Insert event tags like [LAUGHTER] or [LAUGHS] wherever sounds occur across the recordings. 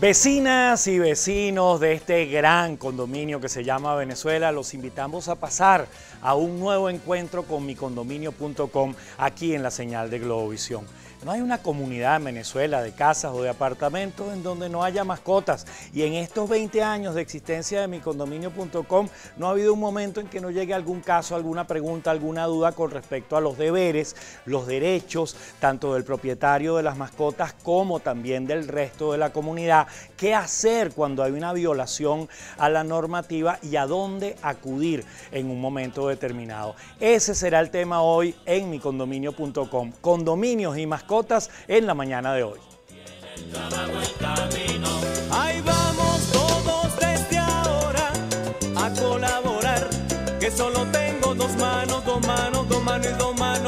Vecinas y vecinos de este gran condominio que se llama Venezuela, los invitamos a pasar a un nuevo encuentro con micondominio.com aquí en la señal de Globovisión. No hay una comunidad en Venezuela de casas o de apartamentos en donde no haya mascotas. Y en estos 20 años de existencia de micondominio.com no ha habido un momento en que no llegue algún caso, alguna pregunta, alguna duda con respecto a los deberes, los derechos, tanto del propietario de las mascotas como también del resto de la comunidad. ¿Qué hacer cuando hay una violación a la normativa y a dónde acudir en un momento determinado? Ese será el tema hoy en micondominio.com. Condominios y mascotas Cotas en la mañana de hoy. Ahí vamos todos desde ahora a colaborar, que solo tengo dos manos, dos manos, dos manos y dos manos.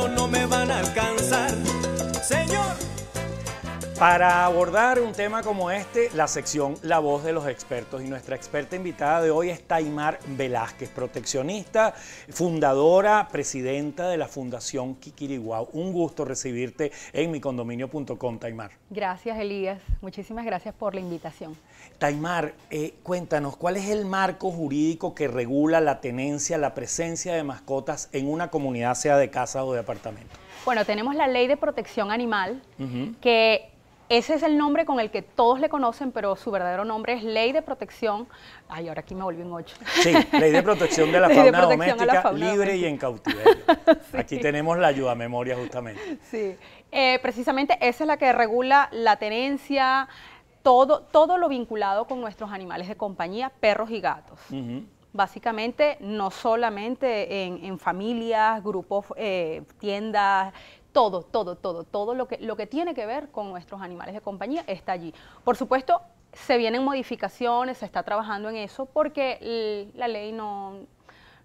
Para abordar un tema como este, la sección La voz de los expertos y nuestra experta invitada de hoy es Taimar Velázquez, proteccionista, fundadora, presidenta de la Fundación Kikiriguao. Un gusto recibirte en micondominio.com, Taimar. Gracias, Elías. Muchísimas gracias por la invitación. Taimar, eh, cuéntanos, ¿cuál es el marco jurídico que regula la tenencia, la presencia de mascotas en una comunidad, sea de casa o de apartamento? Bueno, tenemos la ley de protección animal, que ese es el nombre con el que todos le conocen, pero su verdadero nombre es Ley de Protección. Ay, ahora aquí me volví un ocho. Sí, Ley de Protección de la, [LAUGHS] fauna, doméstica, libre y en cautiverio. [LAUGHS] Aquí tenemos la ayuda a memoria justamente. Sí, eh, precisamente esa es la que regula la tenencia, todo, todo lo vinculado con nuestros animales de compañía, perros y gatos. básicamente no solamente en, familias, grupos, eh, tiendas, todo, todo, todo, todo lo que, lo que tiene que ver con nuestros animales de compañía está allí. Por supuesto, se vienen modificaciones, se está trabajando en eso porque la ley no,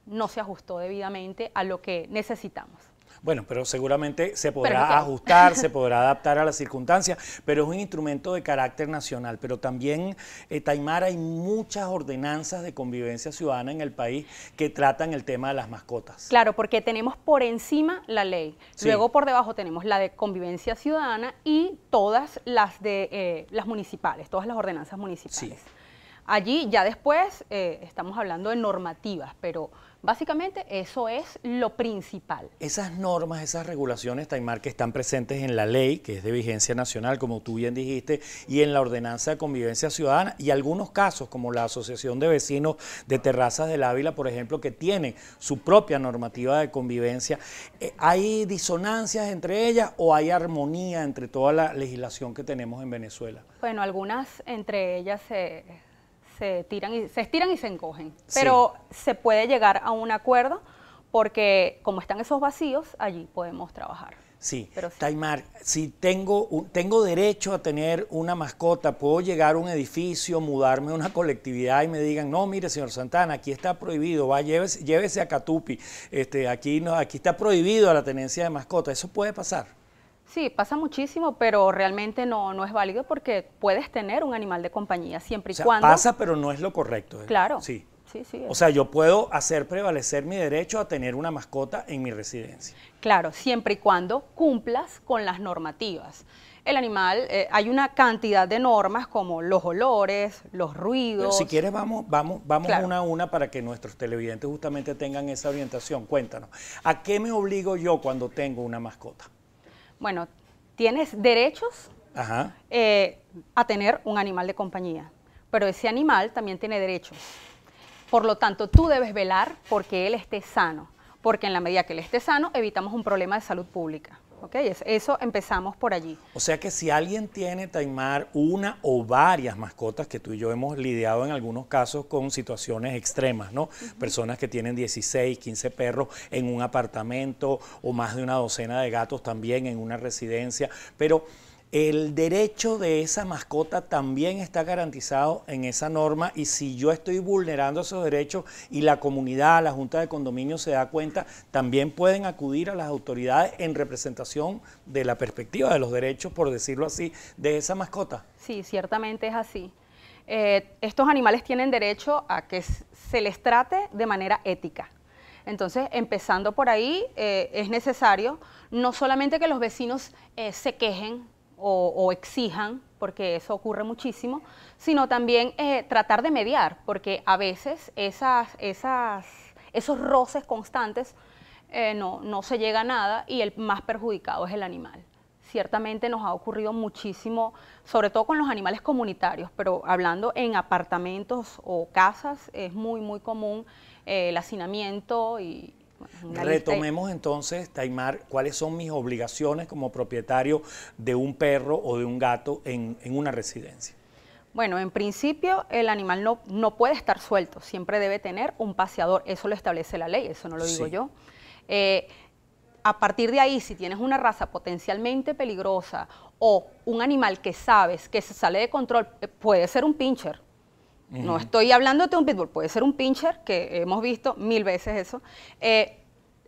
no se ajustó debidamente a lo que necesitamos. Bueno, pero seguramente se podrá ajustar, se [LAUGHS] podrá adaptar a las circunstancias, pero es un instrumento de carácter nacional. Pero también, eh, hay muchas ordenanzas de convivencia ciudadana en el país que tratan el tema de las mascotas. Claro, porque tenemos por encima la ley, luego por debajo tenemos la de convivencia ciudadana y todas las de eh, las municipales, todas las ordenanzas municipales. Allí ya después eh, estamos hablando de normativas, pero Básicamente eso es lo principal. Esas normas, esas regulaciones, Taimar, que están presentes en la ley, que es de vigencia nacional, como tú bien dijiste, y en la ordenanza de convivencia ciudadana, y algunos casos, como la Asociación de Vecinos de Terrazas del Ávila, por ejemplo, que tiene su propia normativa de convivencia, eh, ¿hay disonancias entre ellas o hay armonía entre toda la legislación que tenemos en Venezuela? Bueno, algunas entre ellas se... Eh, se tiran y se estiran y se encogen. Pero se puede llegar a un acuerdo porque como están esos vacíos, allí podemos trabajar. Sí, Pero Taimar, si tengo, tengo derecho a tener una mascota, puedo llegar a un edificio, mudarme a una colectividad y me digan, no, mire, señor Santana, aquí está prohibido, va, llévese, a Catupi, este, aquí, no, aquí está prohibido la tenencia de mascota, eso puede pasar. Sí, pasa muchísimo, pero realmente no, no es válido porque puedes tener un animal de compañía siempre y cuando. Pasa, pero no es lo correcto. ¿eh? Claro. Sí. Sí, sí, o sea, yo puedo hacer prevalecer mi derecho a tener una mascota en mi residencia. Claro, siempre y cuando cumplas con las normativas. El animal, eh, hay una cantidad de normas como los olores, los ruidos. si quieres, vamos, vamos, vamos una a una para que nuestros televidentes justamente tengan esa orientación. Cuéntanos, ¿a qué me obligo yo cuando tengo una mascota? bueno, tienes derechos eh, a tener un animal de compañía, pero ese animal también tiene derechos. Por lo tanto, tú debes velar porque él esté sano, porque en la medida que él esté sano, evitamos un problema de salud pública. Eso empezamos por allí. O sea que si alguien tiene, Taimar, una o varias mascotas, que tú y yo hemos lidiado en algunos casos con situaciones extremas, ¿no? Personas que tienen 16, 15 perros en un apartamento o más de una docena de gatos también en una residencia, pero... El derecho de esa mascota también está garantizado en esa norma y si yo estoy vulnerando esos derechos y la comunidad, la Junta de Condominio se da cuenta, también pueden acudir a las autoridades en representación de la perspectiva de los derechos, por decirlo así, de esa mascota. Sí, ciertamente es así. Eh, estos animales tienen derecho a que se les trate de manera ética. Entonces, empezando por ahí, eh, es necesario no solamente que los vecinos eh, se quejen o, exijan, porque eso ocurre muchísimo, sino también eh, tratar de mediar, porque a veces esas, esas, esos roces constantes eh, no, se llega a nada y el más perjudicado es el animal ciertamente nos ha ocurrido muchísimo, sobre todo con los animales comunitarios, pero hablando en apartamentos o casas, es muy, muy común eh, el hacinamiento y, Retomemos entonces, Taimar, cuáles son mis obligaciones como propietario de un perro o de un gato en, una residencia. Bueno, en principio el animal no, no, puede estar suelto, siempre debe tener un paseador, eso lo establece la ley, eso no lo digo yo. Eh, a partir de ahí, si tienes una raza potencialmente peligrosa o un animal que sabes que se sale de control, eh, puede ser un pincher, no estoy hablando de un pitbull, puede ser un pincher, que hemos visto mil veces eso. Eh,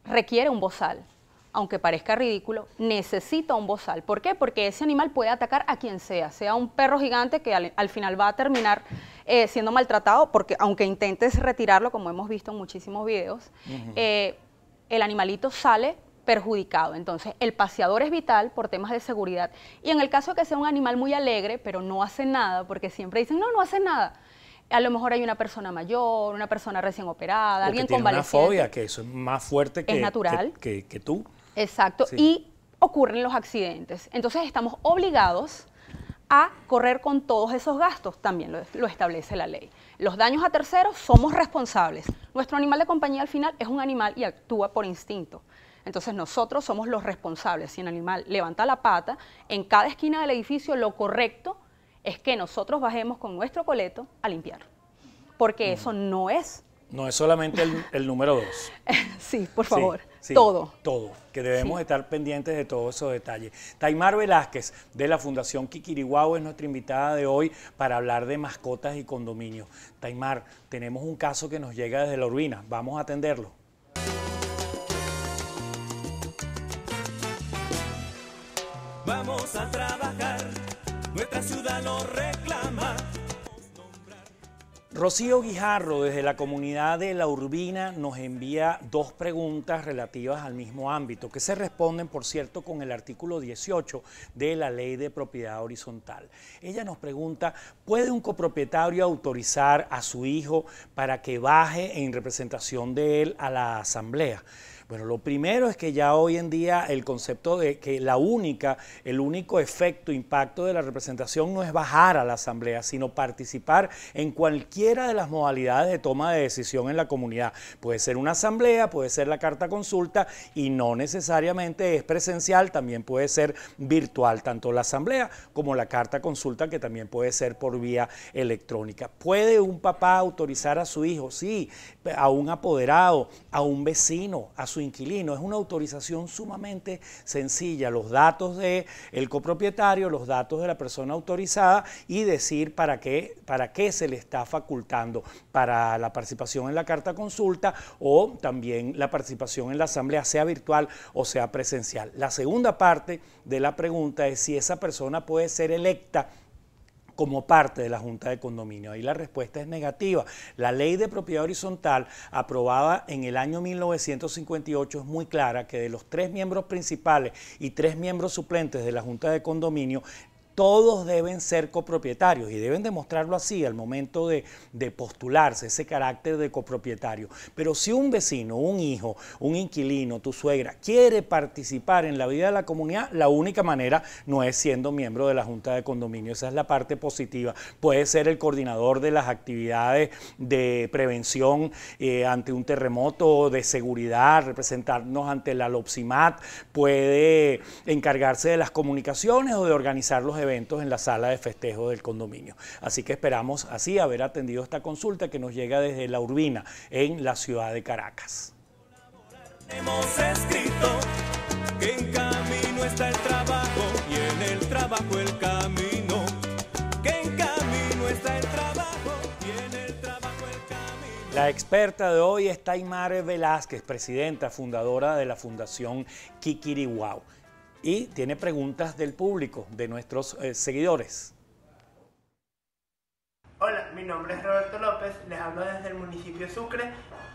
requiere un bozal, aunque parezca ridículo, necesita un bozal. ¿Por qué? Porque ese animal puede atacar a quien sea, sea un perro gigante que al, final va a terminar eh, siendo maltratado, porque aunque intentes retirarlo, como hemos visto en muchísimos videos, eh, el animalito sale perjudicado. Entonces, el paseador es vital por temas de seguridad. Y en el caso que sea un animal muy alegre, pero no hace nada, porque siempre dicen, no, no hace nada a lo mejor hay una persona mayor, una persona recién operada, alguien con una fobia, que eso es más fuerte que, natural. que, tú. Exacto. Y ocurren los accidentes. Entonces estamos obligados a correr con todos esos gastos, también lo, lo, establece la ley. Los daños a terceros somos responsables. Nuestro animal de compañía al final es un animal y actúa por instinto. Entonces nosotros somos los responsables. Si un animal levanta la pata, en cada esquina del edificio lo correcto es que nosotros bajemos con nuestro coleto a limpiar, porque eso no es... No es solamente el, número dos. [LAUGHS] sí, por favor. todo. Todo, que debemos estar pendientes de todos esos detalles. Taimar Velázquez, de la Fundación Kikiriguao, es nuestra invitada de hoy para hablar de mascotas y condominios. Taimar, tenemos un caso que nos llega desde la urbina, vamos a atenderlo. Vamos atrás. Nos reclama. Rocío Guijarro, desde la comunidad de La Urbina, nos envía dos preguntas relativas al mismo ámbito, que se responden, por cierto, con el artículo 18 de la Ley de Propiedad Horizontal. Ella nos pregunta, ¿puede un copropietario autorizar a su hijo para que baje en representación de él a la asamblea? Bueno, lo primero es que ya hoy en día el concepto de que la única, el único efecto, impacto de la representación no es bajar a la asamblea, sino participar en cualquiera de las modalidades de toma de decisión en la comunidad. Puede ser una asamblea, puede ser la carta consulta y no necesariamente es presencial, también puede ser virtual, tanto la asamblea como la carta consulta que también puede ser por vía electrónica. ¿Puede un papá autorizar a su hijo? Sí, a un apoderado, a un vecino, a su inquilino. Es una autorización sumamente sencilla, los datos del copropietario, los datos de la persona autorizada y decir para qué, para qué se le está facultando, para la participación en la carta consulta o también la participación en la asamblea, sea virtual o sea presencial. La segunda parte de la pregunta es si esa persona puede ser electa como parte de la Junta de Condominio? Ahí la respuesta es negativa. La ley de propiedad horizontal aprobada en el año 1958 es muy clara que de los tres miembros principales y tres miembros suplentes de la Junta de Condominio, todos deben ser copropietarios y deben demostrarlo así al momento de, postularse ese carácter de copropietario. Pero si un vecino, un hijo, un inquilino, tu suegra quiere participar en la vida de la comunidad, la única manera no es siendo miembro de la Junta de Condominio. Esa es la parte positiva. Puede ser el coordinador de las actividades de prevención eh, ante un terremoto, de seguridad, representarnos ante la LOPSIMAT, puede encargarse de las comunicaciones o de organizar los eventos eventos en la sala de festejo del condominio. Así que esperamos así haber atendido esta consulta que nos llega desde La Urbina, en la ciudad de Caracas. La experta de hoy es Taimare Velázquez, presidenta fundadora de la Fundación Kikiriwau y tiene preguntas del público, de nuestros eh, seguidores. Hola, mi nombre es Roberto López, les hablo desde el municipio Sucre,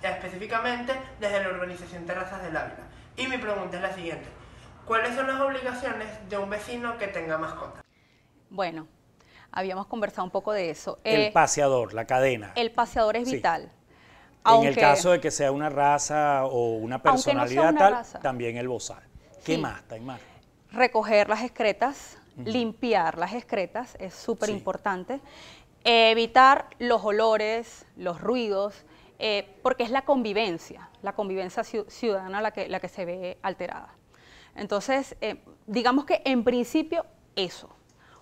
específicamente desde la urbanización Terrazas del Ávila. Y mi pregunta es la siguiente, ¿cuáles son las obligaciones de un vecino que tenga mascota? Bueno, habíamos conversado un poco de eso. El eh, paseador, la cadena. El paseador es vital. en el caso de que sea una raza o una personalidad tal, también el bozal. ¿Qué más, Taimar? recoger las excretas, limpiar las excretas, es súper importante. evitar los olores, los ruidos, eh, porque es la convivencia, la convivencia ciudadana la que, la que se ve alterada. Entonces, eh, digamos que en principio eso.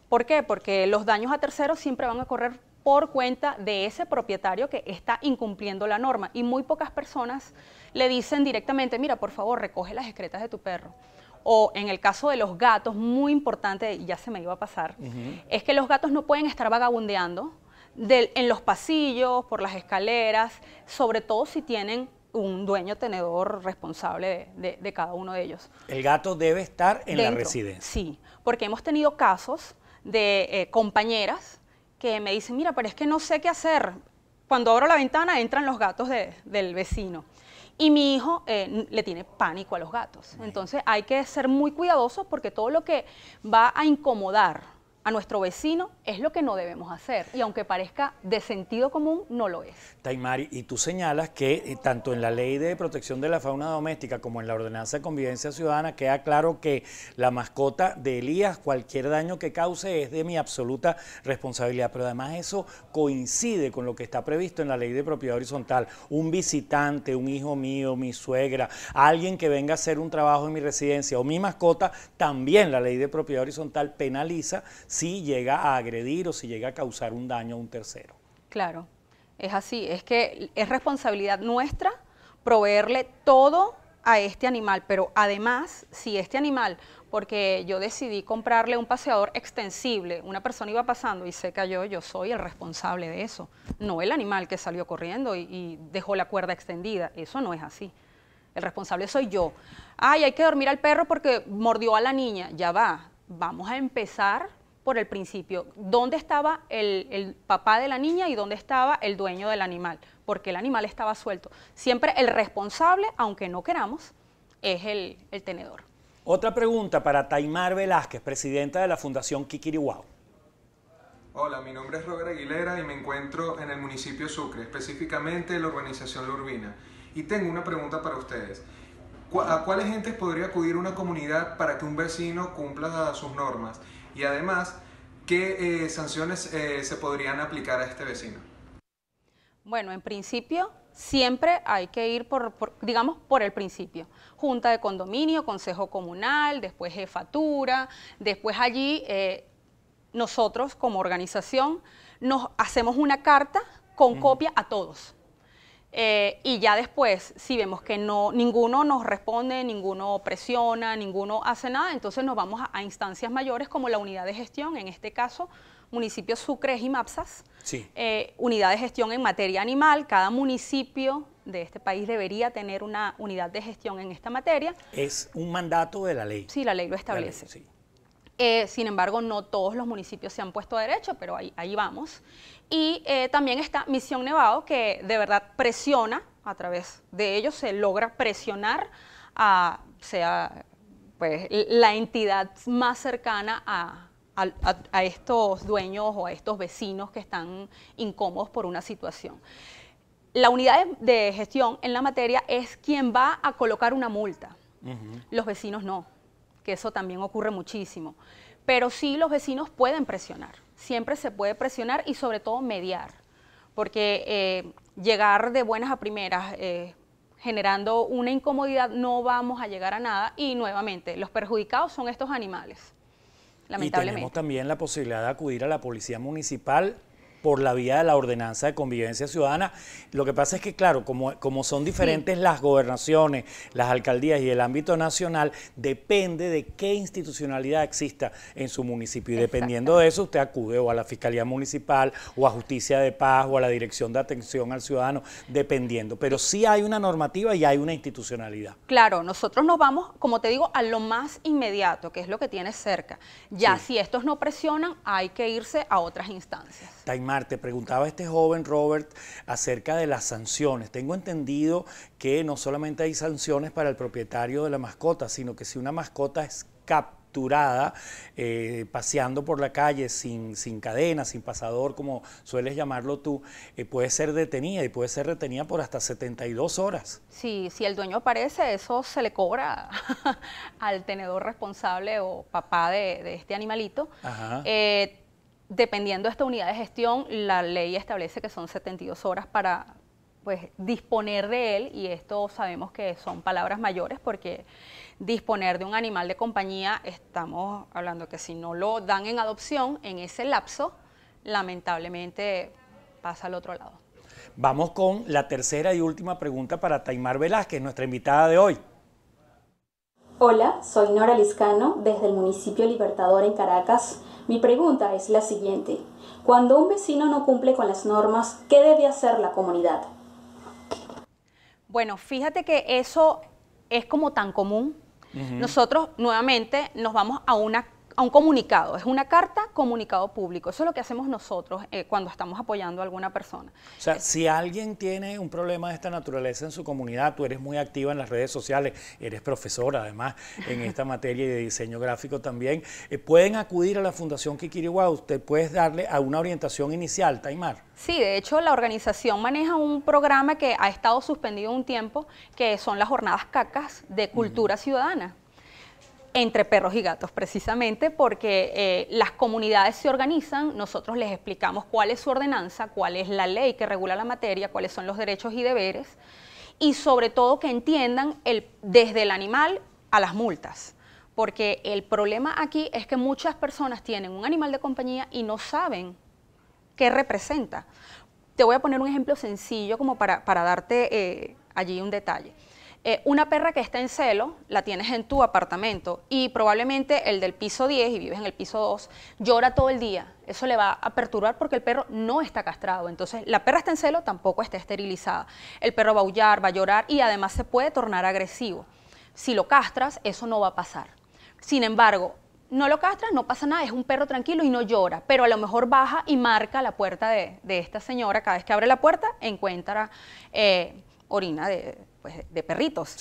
¿Por qué? Porque los daños a terceros siempre van a correr por cuenta de ese propietario que está incumpliendo la norma y muy pocas personas le dicen directamente, mira, por favor, recoge las excretas de tu perro o en el caso de los gatos, muy importante, ya se me iba a pasar, es que los gatos no pueden estar vagabundeando en los pasillos, por las escaleras, sobre todo si tienen un dueño tenedor responsable de, cada uno de ellos. El gato debe estar en la residencia. Sí, porque hemos tenido casos de eh, compañeras que me dicen, mira, pero es que no sé qué hacer. Cuando abro la ventana entran los gatos del vecino. Y mi hijo eh, le tiene pánico a los gatos. Entonces hay que ser muy cuidadosos porque todo lo que va a incomodar a nuestro vecino es lo que no debemos hacer y aunque parezca de sentido común, no lo es. Taimari, y tú señalas que eh, tanto en la ley de protección de la fauna doméstica como en la ordenanza de convivencia ciudadana queda claro que la mascota de Elías, cualquier daño que cause es de mi absoluta responsabilidad, pero además eso coincide con lo que está previsto en la ley de propiedad horizontal. Un visitante, un hijo mío, mi suegra, alguien que venga a hacer un trabajo en mi residencia o mi mascota, también la ley de propiedad horizontal penaliza si llega a agredir o si llega a causar un daño a un tercero. Claro, es así, es que es responsabilidad nuestra proveerle todo a este animal, pero además, si este animal, porque yo decidí comprarle un paseador extensible, una persona iba pasando y se cayó, yo soy el responsable de eso, no el animal que salió corriendo y, dejó la cuerda extendida, eso no es así. El responsable soy yo. Ay, hay que dormir al perro porque mordió a la niña. Ya va. Vamos a empezar por el principio, dónde estaba el, papá de la niña y dónde estaba el dueño del animal, porque el animal estaba suelto. Siempre el responsable, aunque no queramos, es el, tenedor. Otra pregunta para Taimar Velázquez, presidenta de la Fundación Kikiriwau. Hola, mi nombre es Robert Aguilera y me encuentro en el municipio Sucre, específicamente en la organización La Urbina. Y tengo una pregunta para ustedes. ¿A cuáles gentes podría acudir una comunidad para que un vecino cumpla sus normas? Y además, ¿qué eh, sanciones eh, se podrían aplicar a este vecino? Bueno, en principio siempre hay que ir por, digamos, por el principio. Junta de condominio, consejo comunal, después jefatura, después allí eh, nosotros como organización nos hacemos una carta con copia a todos eh, y ya después, si vemos que no, ninguno nos responde, ninguno presiona, ninguno hace nada, entonces nos vamos a, instancias mayores como la unidad de gestión, en este caso, municipios Sucres y Mapsas, sí. Eh, unidad de gestión en materia animal, cada municipio de este país debería tener una unidad de gestión en esta materia. Es un mandato de la ley. Sí, la ley lo establece. Eh, sin embargo, no todos los municipios se han puesto a derecho, pero ahí, vamos. Y eh, también está Misión Nevado, que de verdad presiona, a través de ellos se logra presionar a, sea, pues, la entidad más cercana a, estos dueños o a estos vecinos que están incómodos por una situación. La unidad de, gestión en la materia es quien va a colocar una multa. Los vecinos no eso también ocurre muchísimo. Pero sí los vecinos pueden presionar, siempre se puede presionar y sobre todo mediar, porque eh, llegar de buenas a primeras eh, generando una incomodidad no vamos a llegar a nada y nuevamente los perjudicados son estos animales. Lamentablemente. Y tenemos también la posibilidad de acudir a la policía municipal por la vía de la ordenanza de convivencia ciudadana. Lo que pasa es que, claro, como, como son diferentes las gobernaciones, las alcaldías y el ámbito nacional, depende de qué institucionalidad exista en su municipio. Y dependiendo de eso, usted acude o a la Fiscalía Municipal o a Justicia de Paz o a la Dirección de Atención al Ciudadano, dependiendo. Pero sí hay una normativa y hay una institucionalidad. Claro, nosotros nos vamos, como te digo, a lo más inmediato, que es lo que tiene cerca. Ya si estos no presionan, hay que irse a otras instancias te preguntaba este joven Robert acerca de las sanciones. Tengo entendido que no solamente hay sanciones para el propietario de la mascota, sino que si una mascota es capturada eh, paseando por la calle sin, sin, cadena, sin pasador, como sueles llamarlo tú, eh, puede ser detenida y puede ser retenida por hasta 72 horas. Sí, si el dueño aparece, eso se le cobra [LAUGHS] al tenedor responsable o papá de, este animalito. Ajá. Eh, dependiendo de esta unidad de gestión, la ley establece que son 72 horas para pues disponer de él, y esto sabemos que son palabras mayores porque disponer de un animal de compañía, estamos hablando que si no lo dan en adopción en ese lapso, lamentablemente pasa al otro lado. Vamos con la tercera y última pregunta para Taimar Velázquez, nuestra invitada de hoy. Hola, soy Nora Liscano desde el municipio Libertador en Caracas. Mi pregunta es la siguiente. Cuando un vecino no cumple con las normas, ¿qué debe hacer la comunidad? Bueno, fíjate que eso es como tan común. Nosotros nuevamente nos vamos a una a un comunicado, es una carta, comunicado público. Eso es lo que hacemos nosotros eh, cuando estamos apoyando a alguna persona. O sea, si alguien tiene un problema de esta naturaleza en su comunidad, tú eres muy activa en las redes sociales, eres profesora además en [LAUGHS] esta materia y de diseño gráfico también, eh, pueden acudir a la Fundación Kikiriwa, usted puedes darle a una orientación inicial, Taimar. Sí, de hecho la organización maneja un programa que ha estado suspendido un tiempo, que son las jornadas cacas de cultura ciudadana entre perros y gatos, precisamente porque eh, las comunidades se organizan, nosotros les explicamos cuál es su ordenanza, cuál es la ley que regula la materia, cuáles son los derechos y deberes, y sobre todo que entiendan desde el animal a las multas. Porque el problema aquí es que muchas personas tienen un animal de compañía y no saben qué representa. Te voy a poner un ejemplo sencillo como para, darte eh, allí un detalle. Eh, una perra que está en celo la tienes en tu apartamento y probablemente el del piso 10 y vives en el piso 2 llora todo el día. Eso le va a perturbar porque el perro no está castrado. Entonces la perra está en celo, tampoco está esterilizada. El perro va a aullar, va a llorar y además se puede tornar agresivo. Si lo castras, eso no va a pasar. Sin embargo, no lo castras, no pasa nada, es un perro tranquilo y no llora, pero a lo mejor baja y marca la puerta de, esta señora. Cada vez que abre la puerta, encuentra eh, orina de, pues, de perritos.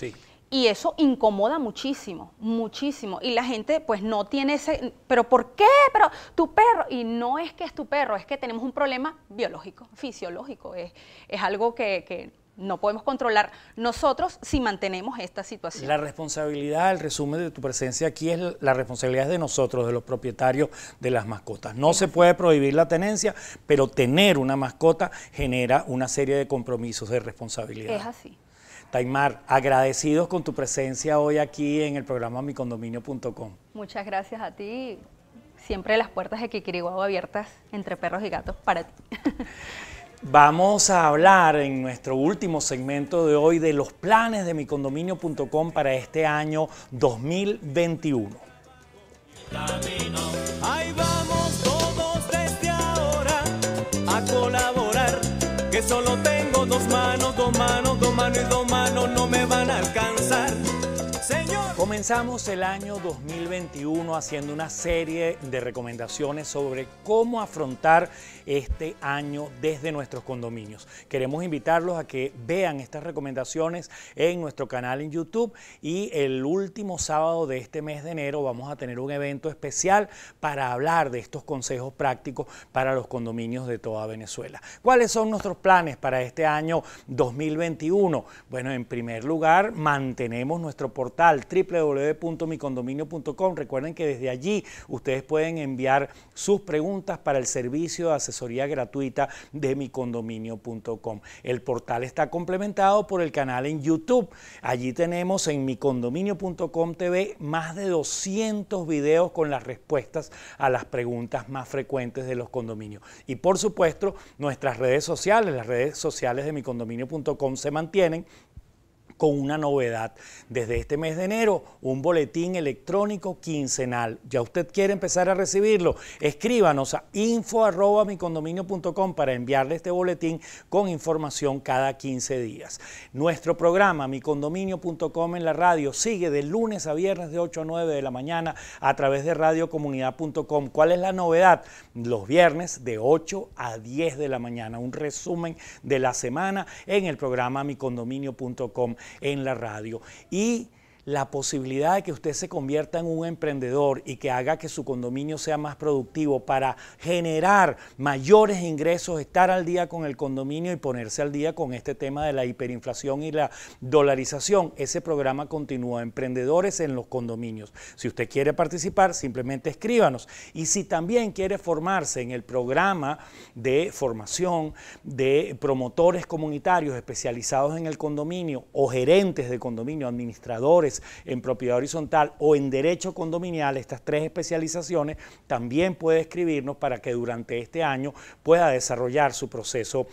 Y eso incomoda muchísimo, muchísimo. Y la gente pues no tiene ese, pero ¿por qué? Pero tu perro, y no es que es tu perro, es que tenemos un problema biológico, fisiológico, es, es algo que, que no podemos controlar nosotros si mantenemos esta situación. La responsabilidad, el resumen de tu presencia aquí es la responsabilidad de nosotros, de los propietarios de las mascotas. No se puede prohibir la tenencia, pero tener una mascota genera una serie de compromisos de responsabilidad. Es así. Taimar, agradecidos con tu presencia hoy aquí en el programa micondominio.com. Muchas gracias a ti. Siempre las puertas de Kikiriguao abiertas entre perros y gatos para ti. [LAUGHS] Vamos a hablar en nuestro último segmento de hoy de los planes de micondominio.com para este año 2021. Ahí vamos todos desde ahora a colaborar, que solo tengo dos manos, dos manos, dos manos y Comenzamos el año 2021 haciendo una serie de recomendaciones sobre cómo afrontar este año desde nuestros condominios. Queremos invitarlos a que vean estas recomendaciones en nuestro canal en YouTube y el último sábado de este mes de enero vamos a tener un evento especial para hablar de estos consejos prácticos para los condominios de toda Venezuela. ¿Cuáles son nuestros planes para este año 2021? Bueno, en primer lugar, mantenemos nuestro portal triple www.micondominio.com. Recuerden que desde allí ustedes pueden enviar sus preguntas para el servicio de asesoría gratuita de micondominio.com. El portal está complementado por el canal en YouTube. Allí tenemos en micondominio.com TV más de 200 videos con las respuestas a las preguntas más frecuentes de los condominios. Y por supuesto, nuestras redes sociales, las redes sociales de micondominio.com se mantienen con una novedad. Desde este mes de enero, un boletín electrónico quincenal. ¿Ya usted quiere empezar a recibirlo? Escríbanos a info.micondominio.com para enviarle este boletín con información cada 15 días. Nuestro programa, micondominio.com en la radio, sigue de lunes a viernes de 8 a 9 de la mañana a través de radiocomunidad.com. ¿Cuál es la novedad? Los viernes de 8 a 10 de la mañana, un resumen de la semana en el programa micondominio.com en la radio. Y la posibilidad de que usted se convierta en un emprendedor y que haga que su condominio sea más productivo para generar mayores ingresos, estar al día con el condominio y ponerse al día con este tema de la hiperinflación y la dolarización. Ese programa continúa, Emprendedores en los Condominios. Si usted quiere participar, simplemente escríbanos. Y si también quiere formarse en el programa de formación de promotores comunitarios especializados en el condominio o gerentes de condominio, administradores, en propiedad horizontal o en derecho condominial, estas tres especializaciones, también puede escribirnos para que durante este año pueda desarrollar su proceso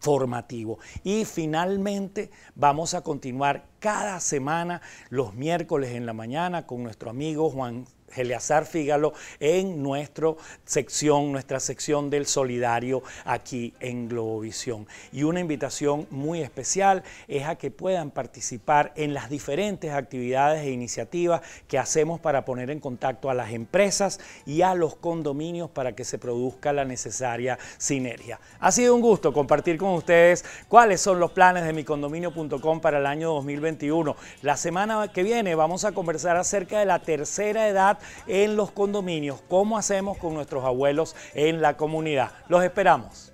formativo. Y finalmente vamos a continuar cada semana los miércoles en la mañana con nuestro amigo Juan Eleazar Fígalo en nuestra sección, nuestra sección del solidario aquí en Globovisión. Y una invitación muy especial es a que puedan participar en las diferentes actividades e iniciativas que hacemos para poner en contacto a las empresas y a los condominios para que se produzca la necesaria sinergia. Ha sido un gusto compartir con ustedes cuáles son los planes de micondominio.com para el año 2021. La semana que viene vamos a conversar acerca de la tercera edad en los condominios, como hacemos con nuestros abuelos en la comunidad. Los esperamos.